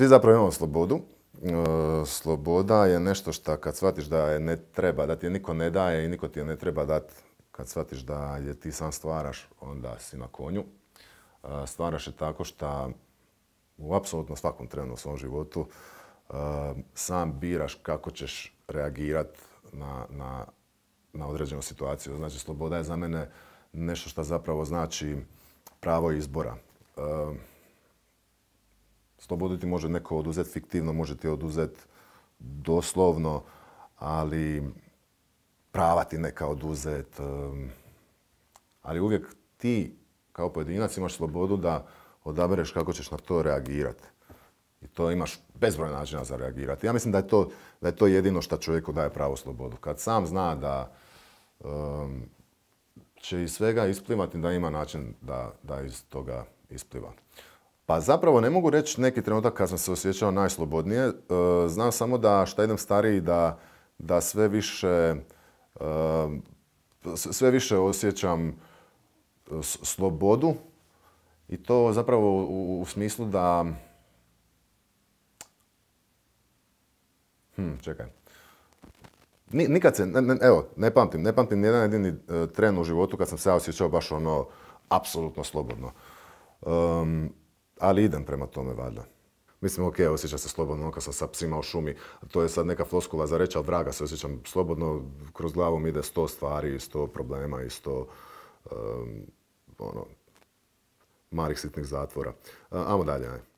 Svi zapravo imamo slobodu. E, sloboda je nešto što kad shvatiš da je ne treba, da ti je niko ne daje i niko ti je ne treba dati. Kad shvatiš da je ti sam stvaraš, onda si na konju. E, stvaraš je tako što u apsolutno svakom trenu u svom životu e, sam biraš kako ćeš reagirati na, na određenu situaciju. Znači, sloboda je za mene nešto što zapravo znači pravo izbora. Slobodu ti može neko oduzeti fiktivno, može ti oduzeti doslovno, ali prava ti neka oduzet. Ali uvijek ti kao pojedinac imaš slobodu da odabereš kako ćeš na to reagirati. I to imaš bezbroj načina za reagirati. Ja mislim da je to, jedino što čovjeku daje pravo slobodu. Kad sam zna da će iz svega isplivati, da ima način da, da iz toga ispliva. Pa zapravo ne mogu reći neki trenutak kad sam se osjećao najslobodnije. E, znam samo da šta idem stariji, da, da sve više e, sve više osjećam e, slobodu i to zapravo u, smislu da... Hm, čekaj. Nikad se, ne, evo, ne pamtim, ne pamtim nijedan jedini tren u životu kad sam se ja osjećao baš ono apsolutno slobodno. Um, ali idem prema tome valjda. Mislim, ok, osjećam se slobodno ono kad sam sa psima u šumi. To je sad neka floskula za reći, ali vraga se osjećam slobodno. Kroz glavu mi ide sto stvari, sto problema i sto ono, malih sitnih zatvora. Amo dalje,